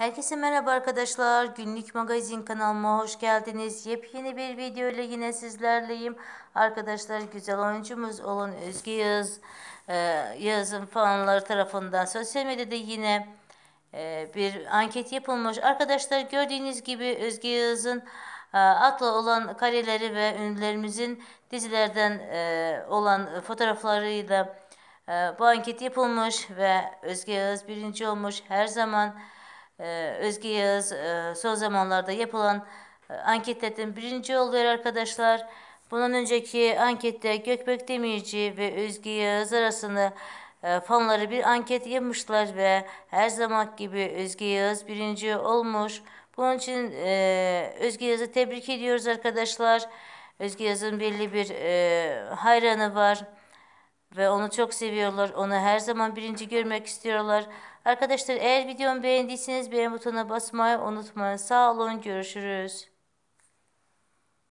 Herkese merhaba arkadaşlar. Günlük magazin kanalıma hoş geldiniz. Yepyeni bir video ile yine sizlerleyim. Arkadaşlar güzel oyuncumuz olan Özge Yağız, e, Yağız'ın fanları tarafından sosyal medyada yine e, bir anket yapılmış. Arkadaşlar gördüğünüz gibi Özge Yağız'ın e, atla olan kareleri ve ünlülerimizin dizilerden e, olan fotoğraflarıyla e, bu anket yapılmış ve Özge Yağız birinci olmuş. Her zaman ee, Özge Yağız e, son zamanlarda yapılan e, anketlerin birinci oluyor arkadaşlar. bunun önceki ankette Gökbek Demirci ve Özge Yağız arasında e, fanları bir anket yapmışlar ve her zaman gibi Özge Yağız birinci olmuş. Bunun için e, Özge Yaz'ı tebrik ediyoruz arkadaşlar. Özge Yaz'ın belli bir hayranı var. Ve onu çok seviyorlar. Onu her zaman birinci görmek istiyorlar. Arkadaşlar eğer videomu beğendiyseniz beğen butonuna basmayı unutmayın. Sağ olun görüşürüz.